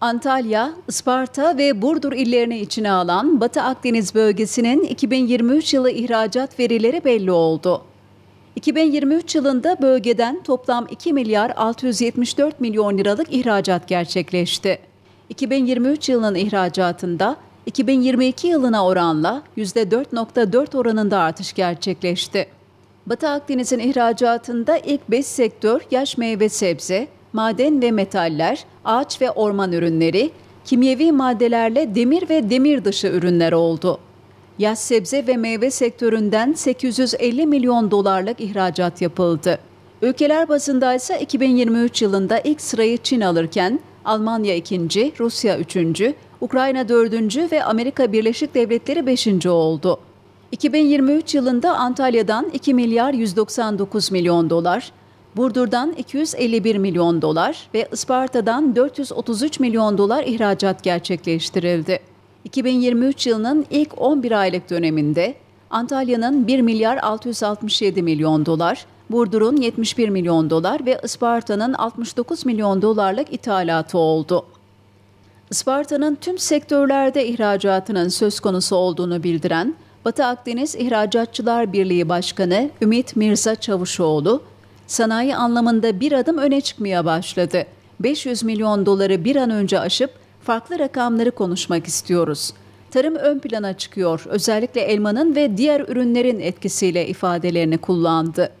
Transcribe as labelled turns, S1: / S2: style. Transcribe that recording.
S1: Antalya, Isparta ve Burdur illerini içine alan Batı Akdeniz bölgesinin 2023 yılı ihracat verileri belli oldu. 2023 yılında bölgeden toplam 2 milyar 674 milyon liralık ihracat gerçekleşti. 2023 yılının ihracatında 2022 yılına oranla %4.4 oranında artış gerçekleşti. Batı Akdeniz'in ihracatında ilk 5 sektör yaş meyve sebze, maden ve metaller, ağaç ve orman ürünleri, kimyevi maddelerle demir ve demir dışı ürünler oldu. Yaz sebze ve meyve sektöründen 850 milyon dolarlık ihracat yapıldı. Ülkeler bazında ise 2023 yılında ilk sırayı Çin alırken Almanya ikinci, Rusya üçüncü, Ukrayna dördüncü ve Amerika Birleşik Devletleri beşinci oldu. 2023 yılında Antalya'dan 2 milyar 199 milyon dolar, Burdur'dan 251 milyon dolar ve Isparta'dan 433 milyon dolar ihracat gerçekleştirildi. 2023 yılının ilk 11 aylık döneminde Antalya'nın 1 milyar 667 milyon dolar, Burdur'un 71 milyon dolar ve Isparta'nın 69 milyon dolarlık ithalatı oldu. Isparta'nın tüm sektörlerde ihracatının söz konusu olduğunu bildiren Batı Akdeniz İhracatçılar Birliği Başkanı Ümit Mirza Çavuşoğlu, sanayi anlamında bir adım öne çıkmaya başladı. 500 milyon doları bir an önce aşıp farklı rakamları konuşmak istiyoruz. Tarım ön plana çıkıyor. Özellikle elmanın ve diğer ürünlerin etkisiyle ifadelerini kullandı.